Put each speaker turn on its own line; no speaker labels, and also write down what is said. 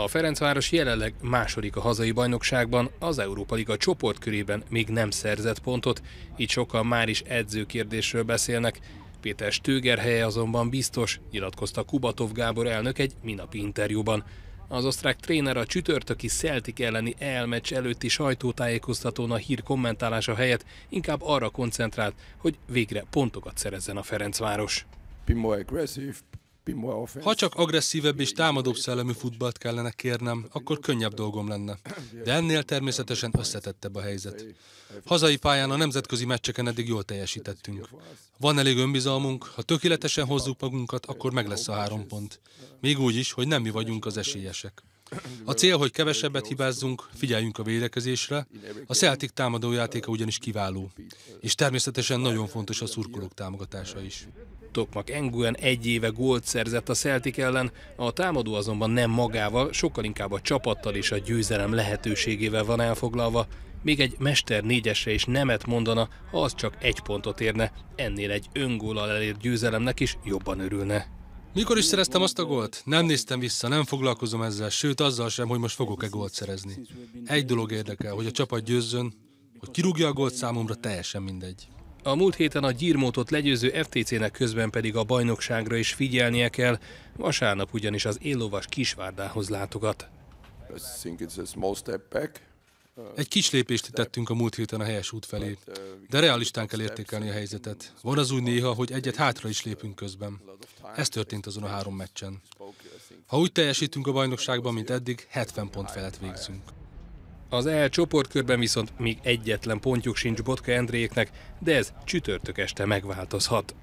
A Ferencváros jelenleg második a hazai bajnokságban, az Európa Liga csoportkörében még nem szerzett pontot, így sokan már is edzőkérdésről beszélnek. Péter Stöger helye azonban biztos, nyilatkozta Kubatov Gábor elnök egy minapi interjúban. Az osztrák tréner a csütörtöki Celtic elleni elmecs előtti sajtótájékoztatón a hír kommentálása helyett inkább arra koncentrált, hogy végre pontokat szerezzen a Ferencváros. Be more aggressive, ha
csak agresszívebb és támadóbb szellemű futballt kellene kérnem, akkor könnyebb dolgom lenne. De ennél természetesen összetettebb a helyzet. Hazai pályán a nemzetközi meccseken eddig jól teljesítettünk. Van elég önbizalmunk, ha tökéletesen hozzuk magunkat, akkor meg lesz a három pont. Még úgy is, hogy nem mi vagyunk az esélyesek. A cél, hogy kevesebbet hibázzunk, figyeljünk a védekezésre. A Celtic támadójátéka ugyanis kiváló, és természetesen nagyon fontos a szurkolók támogatása
is. Tokmak Enguen egy éve gólt szerzett a Celtic ellen, a támadó azonban nem magával, sokkal inkább a csapattal és a győzelem lehetőségével van elfoglalva. Még egy mester négyesre is nemet mondana, ha az csak egy pontot érne, ennél egy öngólal
elért győzelemnek is jobban örülne. Mikor is szereztem azt a gólt? Nem néztem vissza, nem foglalkozom ezzel, sőt azzal sem, hogy most fogok-e gólt szerezni. Egy dolog érdekel, hogy a csapat győzzön, hogy kirúgja a gólt számomra teljesen mindegy. A múlt héten a gyírmótot legyőző
FTC-nek közben pedig a bajnokságra is figyelnie kell, vasárnap ugyanis az élóvas Kisvárdához látogat. I think it's a small step back.
Egy kis lépést tettünk a múlt héten a helyes út felé, de realistán kell értékelni a helyzetet. Van az úgy néha, hogy egyet hátra is lépünk közben. Ez történt azon a három meccsen. Ha úgy teljesítünk a bajnokságban, mint eddig, 70 pont felett végzünk.
Az EL csoportkörben viszont még egyetlen pontjuk sincs Botka Endréknek, de ez csütörtök este megváltozhat.